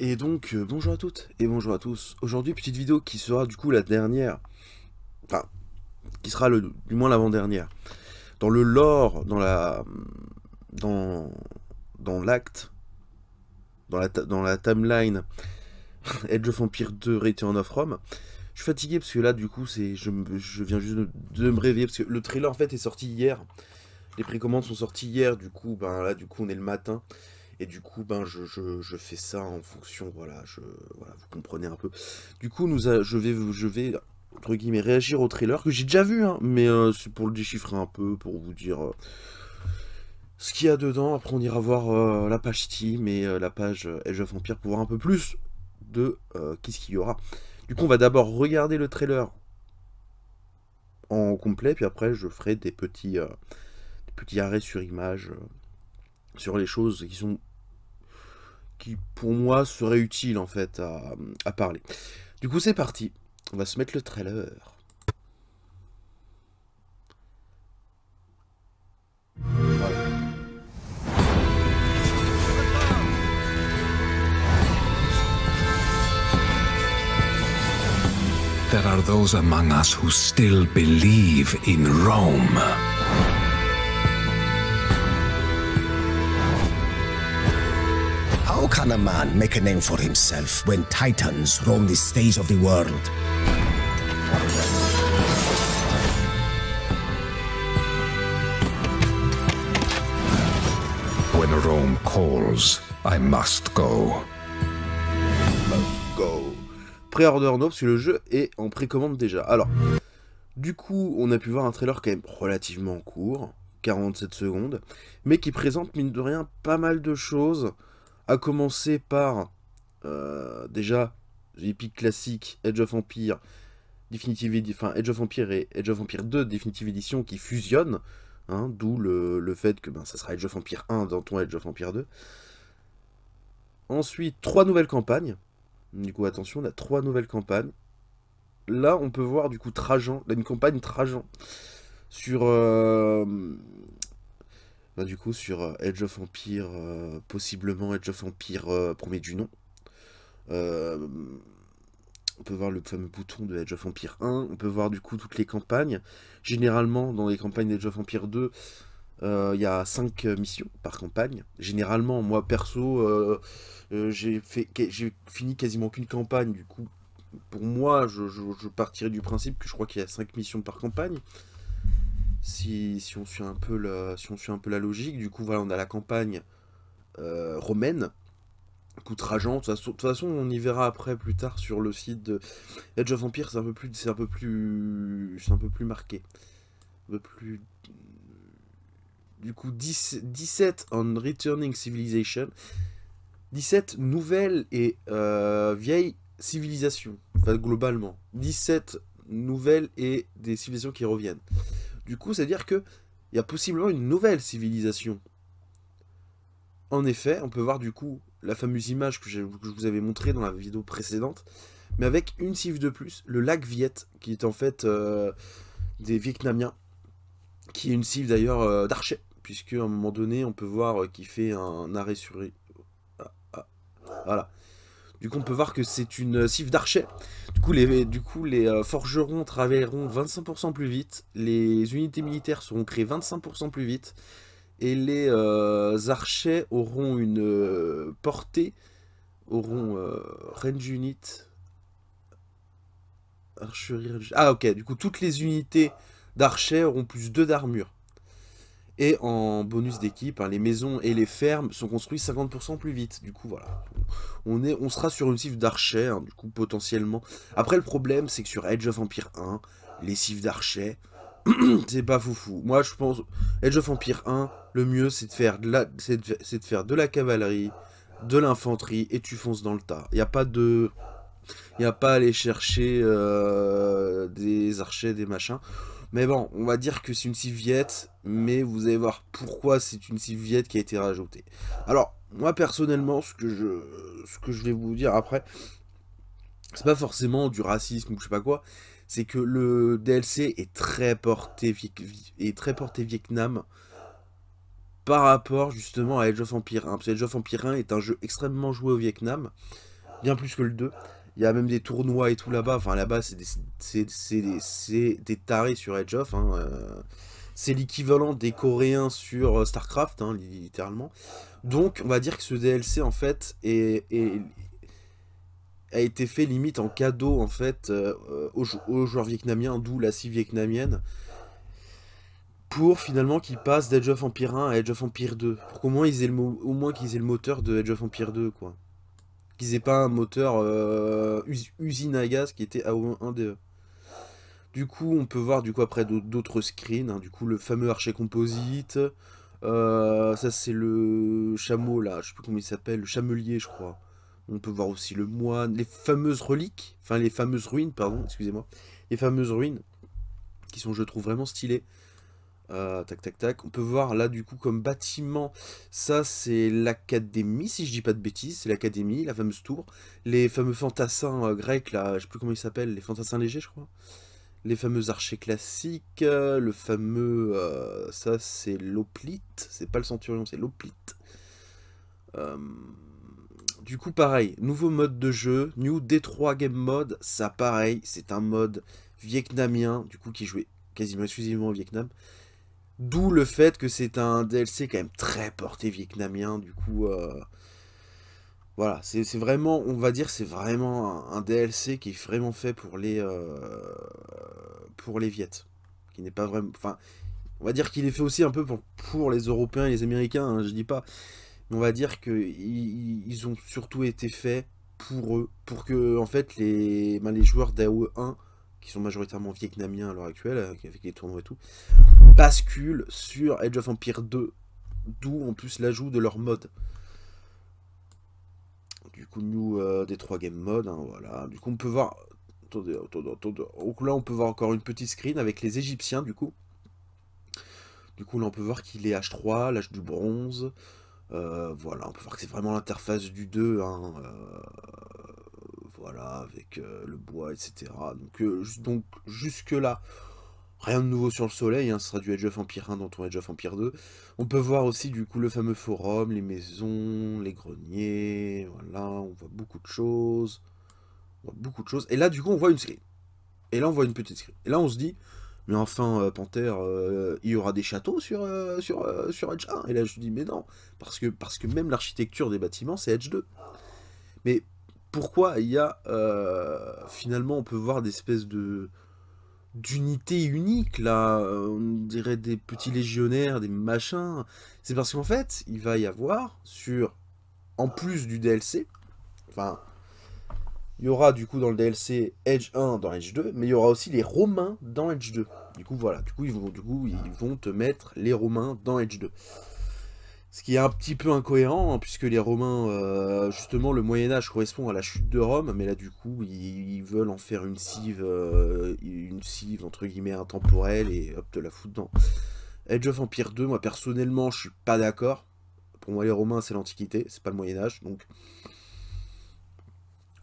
Et donc, euh, bonjour à toutes et bonjour à tous. Aujourd'hui, petite vidéo qui sera du coup la dernière, enfin, qui sera le, du moins l'avant-dernière. Dans le lore, dans la, dans, dans l'acte, dans la, dans la timeline Edge of Empire 2 Return of Rome, je suis fatigué parce que là, du coup, c'est, je, viens juste de, de, me réveiller parce que le trailer en fait est sorti hier. Les précommandes sont sorties hier, du coup, ben là, du coup, on est le matin. Et du coup, ben, je, fais ça en fonction, voilà, je, voilà, vous comprenez un peu. Du coup, nous je vais, je vais entre guillemets réagir au trailer que j'ai déjà vu, hein, mais euh, c'est pour le déchiffrer un peu, pour vous dire euh, ce qu'il y a dedans. Après, on ira voir euh, la page Steam et la page edge of Empire pour voir un peu plus de qu'est-ce qu'il y aura. Du coup, on va d'abord regarder le trailer en complet, puis après, je ferai des petits, des petits arrêts sur images sur les choses qui sont qui pour moi serait utile en fait à, parler. Du coup c'est parti, on va se mettre le trailer. There are those among us who still believe in Rome. Can a man make a name for himself when titans roam the stage of the world? When Rome calls, I must go. Must go. Pré-order no, parce que le jeu est en précommande déjà. Alors, du coup, on a pu voir un trailer quand même relativement court, 47 secondes, mais qui présente, mine de rien, pas mal de choses à commencer par euh, déjà les Classique, Edge of Empire, Definitive enfin Edge of Empire et Edge of Empire 2 Definitive Edition qui fusionnent, hein, d'où le, fait que ben, ça sera Edge of Empire 1 dans ton Edge of Empire 2. Ensuite, trois nouvelles campagnes. Du coup, attention, on a trois nouvelles campagnes. Là, on peut voir du coup Trajan, là, une campagne Trajan sur, euh, bah, du coup sur euh, Edge of Empire, euh, possiblement Edge of Empire euh, promet du nom. on peut voir le fameux bouton de Edge of Empire 1, on peut voir du coup toutes les campagnes. Généralement, dans les campagnes d'Edge of Empire 2, il y a 5 missions par campagne. Généralement, moi perso, j'ai fini quasiment aucune campagne, du coup, pour moi, je, je partirais du principe que je crois qu'il y a 5 missions par campagne si, on suit un peu la, logique. Du coup, voilà, on a la campagne euh, romaine, coutrageante, De toute façon, on y verra après, plus tard, sur le site de Edge of Empire, c'est un peu plus... C'est un peu plus... un peu plus marqué. Un peu plus... Du coup, 10, 17 on Returning Civilization. 17 nouvelles et euh, vieilles civilisations, enfin, globalement. 17 nouvelles et des civilisations qui reviennent. Du coup, c'est-à-dire qu'il y a possiblement une nouvelle civilisation. En effet, on peut voir du coup la fameuse image que je, vous avais montrée dans la vidéo précédente, mais avec une cive de plus, le lac Viet, qui est en fait euh, des Vietnamiens, qui est une cive d'ailleurs euh, puisque à un moment donné, on peut voir euh, qu'il fait un arrêt sur... Ah, ah, voilà. Du coup, on peut voir que c'est une cifre euh, d'archet. Du coup, les, du coup, les euh, forgerons travailleront 25% plus vite, les unités militaires seront créées 25% plus vite, et les euh, archers auront une portée, auront range unit... Archerie, Ah ok, du coup, toutes les unités d'archers auront plus 2 d'armure. Et en bonus d'équipe, hein, les maisons et les fermes sont construites 50% plus vite. Du coup, voilà. On, est, on sera sur une cifre d'archet, hein, du coup, potentiellement. Après, le problème, c'est que sur Edge of Empire 1, les cifres d'archet, c'est pas foufou. Moi, je pense, Edge of Empire 1, le mieux, c'est de, faire de la, c'est de faire de la cavalerie, de l'infanterie, et tu fonces dans le tas. Il n'y a pas de... Il n'y a pas à aller chercher euh, des archers, des machins. Mais bon, on va dire que c'est une civiette, mais vous allez voir pourquoi c'est une civiette qui a été rajoutée. Alors, moi personnellement, ce que je, ce que je vais vous dire après, c'est pas forcément du racisme ou je sais pas quoi, c'est que le DLC est très porté, est très porté Vietnam par rapport justement à Age of Empire 1. Parce que Age of Empire 1 est un jeu extrêmement joué au Vietnam, bien plus que le 2. Il y a même des tournois et tout là-bas. Enfin, là-bas, c'est des, des, des, tarés sur Edge of. Hein, euh. c'est l'équivalent des Coréens sur euh, StarCraft, hein, littéralement. Donc, on va dire que ce DLC, en fait, est, a été fait limite en cadeau, en fait, euh, aux, joueurs vietnamiens, d'où la scie vietnamienne pour finalement qu'ils passent d'Edge of Empire 1 à Edge of Empire 2. Pour qu'au moins ils aient le, moins qu'ils aient le moteur de Edge of Empire 2, quoi qu'ils aient pas un moteur euh, usine à gaz qui était AO1DE. Du coup, on peut voir du coup après d'autres screens, hein, du coup le fameux archer composite, euh, ça c'est le chameau là, je sais plus comment il s'appelle, le chamelier je crois. On peut voir aussi le moine, les fameuses reliques, enfin les fameuses ruines, pardon, excusez-moi, les fameuses ruines, qui sont je trouve vraiment stylées. Euh, tac, tac, tac. On peut voir là, du coup, comme bâtiment, ça, c'est l'académie, si je dis pas de bêtises. C'est l'académie, la fameuse tour. Les fameux fantassins euh, grecs, là, je sais plus comment ils s'appellent, les fantassins légers, je crois. Les fameux archers classiques, euh, le fameux... ça, c'est l'oplite. C'est pas le centurion, c'est l'oplite. Du coup, pareil, nouveau mode de jeu, New d Game Mode, ça pareil, c'est un mode vietnamien, du coup qui jouait quasiment exclusivement au Vietnam, D'où le fait que c'est un DLC quand même très porté vietnamien, du coup... Euh, voilà, c'est vraiment, on va dire, c'est vraiment un, DLC qui est vraiment fait pour les, euh, pour les Viettes. Qui n'est pas vraiment... Enfin, on va dire qu'il est fait aussi un peu pour, les Européens et les Américains, hein, je dis pas. Mais on va dire qu'ils ils ont surtout été faits pour eux, pour que, en fait, les, ben, les joueurs d'AOE 1 qui sont majoritairement vietnamiens à l'heure actuelle, euh, avec les tournois et tout, bascule sur Age of Empire 2, d'où en plus l'ajout de leur mode. Du coup, nous, euh, des trois game mode, hein, voilà. Du coup, on peut voir... Attendez, attendez, attendez. là, on peut voir encore une petite screen avec les Égyptiens, du coup. Du coup, là, on peut voir qu'il est H3, l'âge du bronze. Euh, voilà, on peut voir que c'est vraiment l'interface du 2. Hein, euh, voilà, avec le bois, etc. donc jusque-là, Rien de nouveau sur le soleil, hein, ce sera du Edge of Empire 1 dans ton Edge of Empire 2. On peut voir aussi du coup le fameux forum, les maisons, les greniers, voilà, on voit beaucoup de choses. On voit beaucoup de choses. Et là du coup on voit une scène. Et là on voit une petite scène. Et là on se dit, mais enfin euh, Panther, euh, il y aura des châteaux sur, euh, sur, sur Edge 1. Et là je dis mais non, parce que, parce que même l'architecture des bâtiments c'est Edge 2. Mais pourquoi il y a finalement on peut voir des espèces de d'unité unique là, euh, on dirait des petits légionnaires, des machins. C'est parce qu'en fait, il va y avoir sur en plus du DLC, enfin il y aura du coup dans le DLC Edge 1 dans Edge 2, mais il y aura aussi les Romains dans Edge 2. Du coup voilà, du coup ils vont, du coup, ils vont te mettre les Romains dans Edge 2. Ce qui est un petit peu incohérent, hein, puisque les Romains, euh, justement, le Moyen-Âge correspond à la chute de Rome, mais là, du coup, ils, veulent en faire une cive, euh, une cive, entre guillemets, intemporelle, et hop, te la foutre dedans. Age of Empire 2, moi, personnellement, je suis pas d'accord. Pour moi, les Romains, c'est l'Antiquité, c'est pas le Moyen-Âge, donc...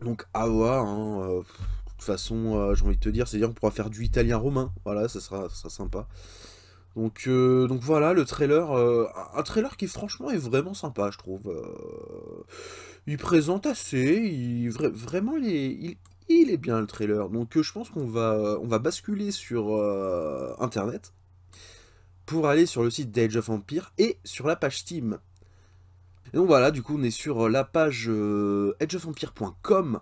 Donc, à voir, hein, euh, de toute façon, j'ai envie de te dire, c'est-à-dire qu'on pourra faire du italien romain, voilà, ça sera, ça sera sympa. Euh, donc, voilà, le trailer, euh, un trailer qui franchement est vraiment sympa, je trouve. Euh. il présente assez, vraiment il est, bien le trailer. Donc je pense qu'on va, on va basculer sur Internet pour aller sur le site d'Age of Empire et sur la page Steam. donc voilà, du coup on est sur la page edgeofampire.com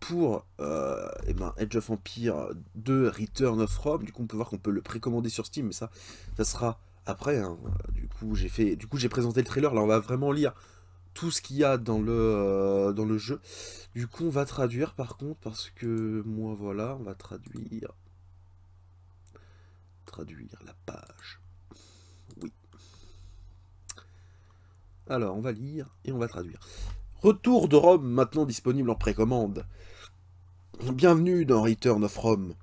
pour Edge euh, eh ben, of Empire 2 Return of Rome. Du coup, on peut voir qu'on peut le précommander sur Steam, mais ça, ça sera après. Hein. Du coup, j'ai fait, du coup, j'ai présenté le trailer. Là, on va vraiment lire tout ce qu'il y a dans le euh, dans le jeu. Du coup, on va traduire par contre parce que moi, voilà, on va traduire, traduire la page. Oui. Alors, on va lire et on va traduire. Retour de Rome maintenant disponible en précommande. Bienvenue dans Return of Rome,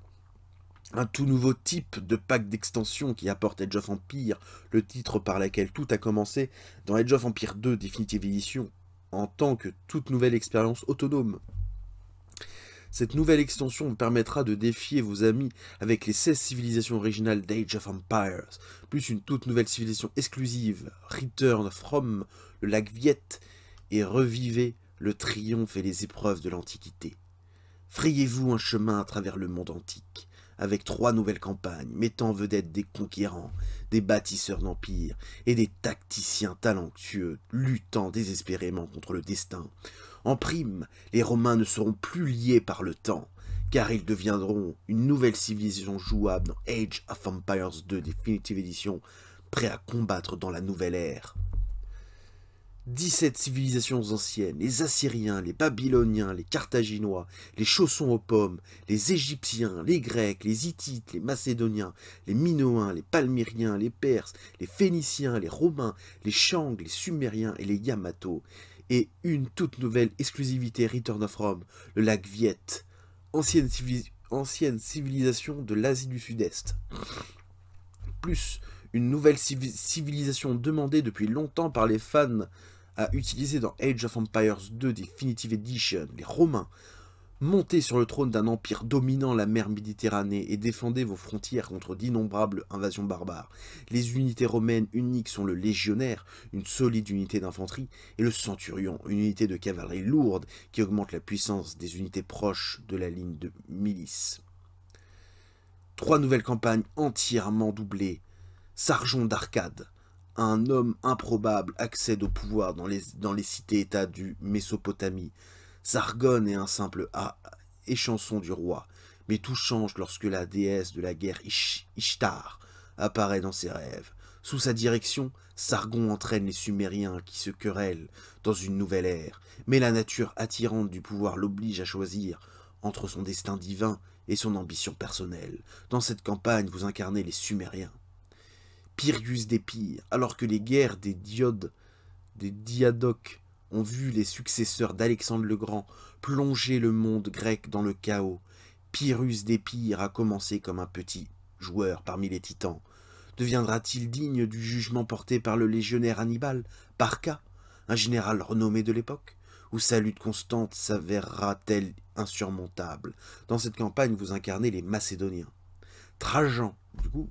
un tout nouveau type de pack d'extension qui apporte Age of Empire, le titre par lequel tout a commencé dans Age of Empire 2 Definitive Edition, en tant que toute nouvelle expérience autonome. Cette nouvelle extension vous permettra de défier vos amis avec les 16 civilisations originales d'Age of Empires, plus une toute nouvelle civilisation exclusive, Return of Rome, le lac Viette, et revivez le triomphe et les épreuves de l'Antiquité. Frayez-vous un chemin à travers le monde antique, avec trois nouvelles campagnes, mettant en vedette des conquérants, des bâtisseurs d'empires et des tacticiens talentueux luttant désespérément contre le destin. En prime, les Romains ne seront plus liés par le temps, car ils deviendront une nouvelle civilisation jouable dans Age of Empires 2 Definitive Edition, prêt à combattre dans la nouvelle ère. 17 civilisations anciennes, les Assyriens, les Babyloniens, les Carthaginois, les Chaussons aux pommes, les Égyptiens, les Grecs, les Hittites, les Macédoniens, les Minoens, les Palmyriens, les Perses, les Phéniciens, les Romains, les Changs, les Sumériens et les Yamato. Et une toute nouvelle exclusivité Return of Rome, le lac Viette, ancienne civilisation de l'Asie du Sud-Est. Plus une nouvelle civilisation demandée depuis longtemps par les fans à utiliser dans Age of Empires 2 Definitive Edition les Romains Montez sur le trône d'un empire dominant la mer Méditerranée et défendez vos frontières contre d'innombrables invasions barbares. Les unités romaines uniques sont le légionnaire, une solide unité d'infanterie, et le centurion, une unité de cavalerie lourde qui augmente la puissance des unités proches de la ligne de milice. Trois nouvelles campagnes entièrement doublées. Sargon d'Arcade, un homme improbable accède au pouvoir dans les, cités-états du Mésopotamie. Sargon est un simple A, échanson du roi. Mais tout change lorsque la déesse de la guerre Ishtar apparaît dans ses rêves. Sous sa direction, Sargon entraîne les Sumériens qui se querellent dans une nouvelle ère, mais la nature attirante du pouvoir l'oblige à choisir entre son destin divin et son ambition personnelle. Dans cette campagne, vous incarnez les Sumériens. Pyrrhus des alors que les guerres des diodes, des diadoques, ont vu les successeurs d'Alexandre le Grand plonger le monde grec dans le chaos, Pyrrhus d'Épire a commencé comme un petit joueur parmi les titans. Deviendra-t-il digne du jugement porté par le légionnaire Hannibal, Parca, un général renommé de l'époque Ou sa lutte constante s'avérera-t-elle insurmontable Dans cette campagne, vous incarnez les Macédoniens. Trajan, du coup,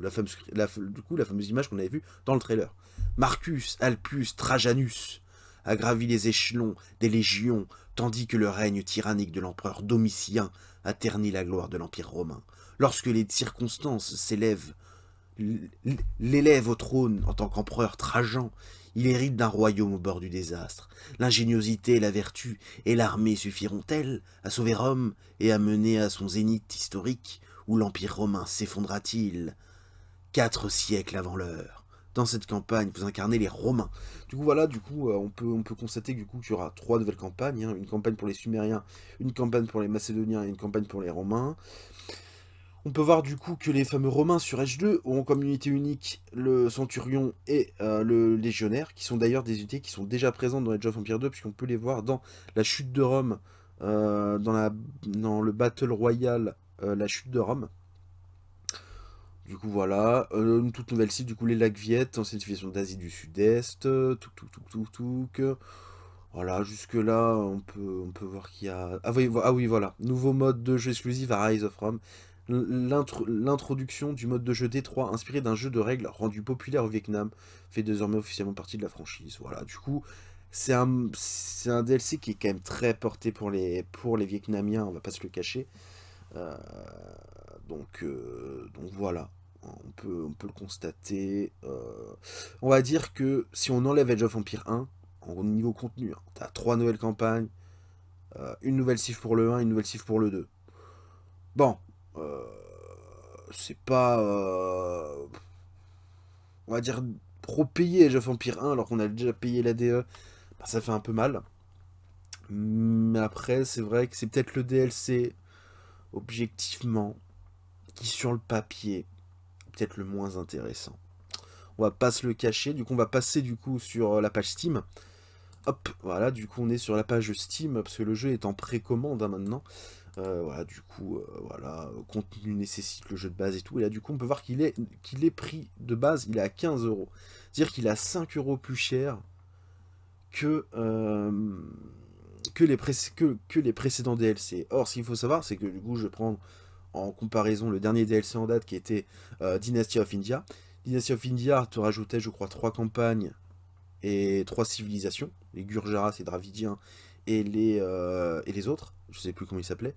la fameuse, du coup, la fameuse image qu'on avait vue dans le trailer. Marcus, Alpus, Trajanus a gravi les échelons des légions, tandis que le règne tyrannique de l'empereur Domitien a terni la gloire de l'Empire romain. Lorsque les circonstances s'élèvent, l'élève au trône en tant qu'empereur Trajan, il hérite d'un royaume au bord du désastre. L'ingéniosité, la vertu et l'armée suffiront-elles à sauver Rome et à mener à son zénith historique, où l'Empire romain s'effondra-t-il quatre siècles avant l'heure. Dans cette campagne, vous incarnez les Romains. Du coup, voilà, du coup, euh, on peut, on peut constater du coup, qu'il y aura trois nouvelles campagnes. Hein. une campagne pour les Sumériens, une campagne pour les Macédoniens et une campagne pour les Romains. On peut voir du coup que les fameux Romains sur H2 ont comme unité unique le Centurion et euh, le Légionnaire, qui sont d'ailleurs des unités qui sont déjà présentes dans Age of Empire 2, puisqu'on peut les voir dans la chute de Rome, euh, dans, la, dans le Battle Royale, la chute de Rome. Du coup, voilà, euh, une toute nouvelle cible, du coup, les lacs Viet, ancienne civilisation d'Asie du Sud-Est, tout, euh, tout, tout, tout, Voilà, jusque-là, on peut, on peut voir qu'il y a... Ah oui, ah voilà, nouveau mode de jeu exclusif à Rise of Rome. L'introduction du mode de jeu D3 inspiré d'un jeu de règles rendu populaire au Vietnam fait désormais officiellement partie de la franchise. Voilà, du coup, c'est un, un DLC qui est quand même très porté pour les, pour les Vietnamiens, on va pas se le cacher. Euh, donc, donc voilà on peut, le constater. Euh, on va dire que si on enlève Age of Empire 1, en niveau contenu, hein, t'as trois nouvelles campagnes, euh, une nouvelle cif pour le 1, une nouvelle cif pour le 2. Bon, euh, c'est pas, on va dire, payer Age of Empire 1 alors qu'on a déjà payé la DE, bah, ça fait un peu mal. Mais après, c'est vrai que c'est peut-être le DLC, objectivement, qui sur le papier être le moins intéressant. On va pas se le cacher. Du coup, on va passer du coup sur euh, la page Steam. Hop, voilà, du coup on est sur la page Steam, parce que le jeu est en précommande hein, maintenant. Euh, voilà, du coup, euh, voilà, contenu nécessite le jeu de base et tout. Et là, du coup, on peut voir qu'il est, qu'il est pris de base, il est à 15 euros. C'est-à-dire qu'il a 5 euros plus cher que, que, les que, que, les précédents DLC. Or, ce qu'il faut savoir, c'est que du coup, je vais prendre en comparaison le dernier DLC en date qui était euh, Dynasty of India. Dynasty of India te rajoutait, je crois, trois campagnes et trois civilisations, les Gurjaras et Dravidiens et les, euh, et les autres, je sais plus comment ils s'appelaient.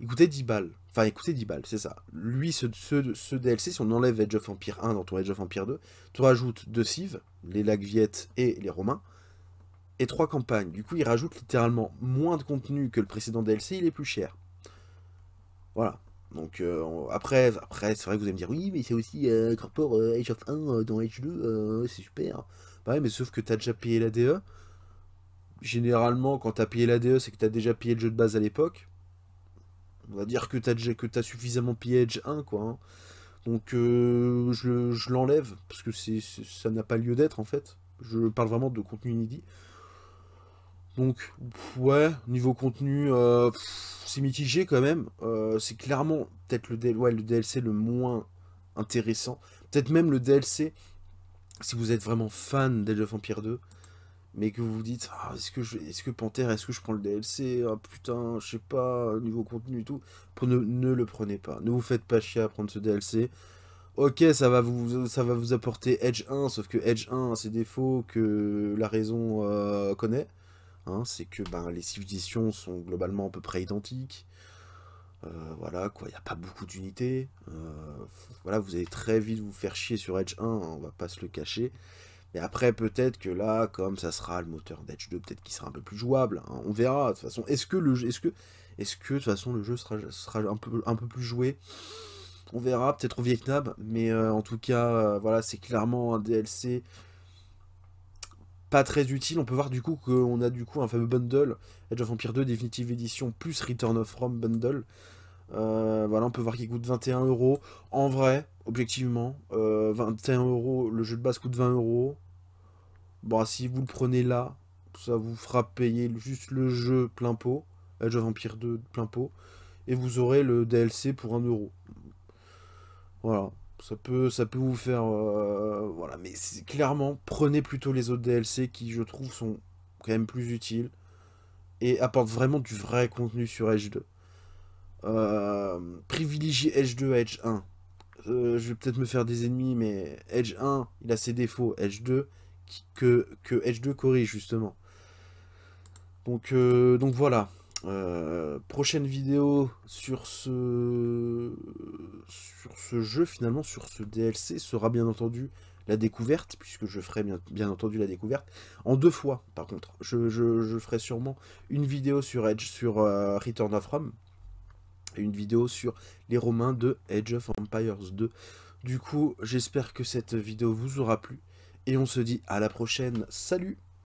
Il coûtait 10 balles. Enfin, il coûtait balles, c'est ça. Lui, ce, ce, DLC, si on enlève Edge of Empire 1 dans ton Edge of Empire 2, tu rajoutes deux civs, les Lagviettes et les Romains, et trois campagnes. Du coup, il rajoute littéralement moins de contenu que le précédent DLC, il est plus cher. Voilà. Donc euh, après, après c'est vrai que vous allez me dire oui mais c'est aussi euh, pour euh, Age of 1 dans Age 2, c'est super. Bah ouais mais sauf que t'as déjà payé la DE. Généralement quand t'as payé la DE c'est que t'as déjà payé le jeu de base à l'époque. On va dire que t'as déjà que as suffisamment payé Age 1 quoi. Hein. Donc je, je l'enlève parce que c'est ça n'a pas lieu d'être en fait. Je parle vraiment de contenu inédit. Donc, ouais, niveau contenu, euh, c'est mitigé quand même. Euh, c'est clairement peut-être le, le DLC le moins intéressant. Peut-être même le DLC, si vous êtes vraiment fan d'Age of Empire 2, mais que vous vous dites, ah, est-ce que, je, est-ce que Panther, est-ce que je prends le DLC ah, putain, je sais pas, niveau contenu et tout. Ne, le prenez pas. Ne vous faites pas chier à prendre ce DLC ok, ça va vous, ça va vous apporter Edge 1, sauf que Edge 1 a ses défauts que la raison euh, connaît. Hein, c'est que ben, les civilisations sont globalement à peu près identiques. Euh, voilà, quoi, il n'y a pas beaucoup d'unités. Euh, voilà, vous allez très vite vous faire chier sur Edge 1, hein, on va pas se le cacher. Mais après, peut-être que là, comme ça sera le moteur d'Edge 2, peut-être qu'il sera un peu plus jouable. Hein, on verra. De toute façon, est-ce que le est-ce que, est-ce que de toute façon le jeu sera, sera un peu, un peu plus joué On verra, peut-être au Vietnam. Mais euh, en tout cas, voilà, c'est clairement un DLC pas très utile. On peut voir du coup qu'on a du coup un fameux bundle, Edge of Empire 2 Definitive Edition plus Return of Rome bundle. Euh, voilà, on peut voir qu'il coûte 21 euros. En vrai, objectivement, 21 euh, euros, le jeu de base coûte 20 euros. Bon, si vous le prenez là, ça vous fera payer juste le jeu plein pot, Edge of Vampire 2 plein pot, et vous aurez le DLC pour 1 euro. Voilà, ça peut, ça peut vous faire... Euh, voilà, mais clairement, prenez plutôt les autres DLC qui, je trouve, sont quand même plus utiles et apportent vraiment du vrai contenu sur Edge euh, 2. privilégiez Edge 2 à Edge euh, 1. je vais peut-être me faire des ennemis, mais Edge 1, il a ses défauts. Edge 2, que, que Edge 2 corrige, justement. Donc, donc voilà. Euh, prochaine vidéo sur ce sur ce jeu finalement sur ce DLC sera bien entendu la découverte puisque je ferai bien, entendu la découverte en deux fois par contre je, je, ferai sûrement une vidéo sur Edge sur euh, Return of Rome et une vidéo sur les Romains de Edge of Empires 2 du coup j'espère que cette vidéo vous aura plu et on se dit à la prochaine salut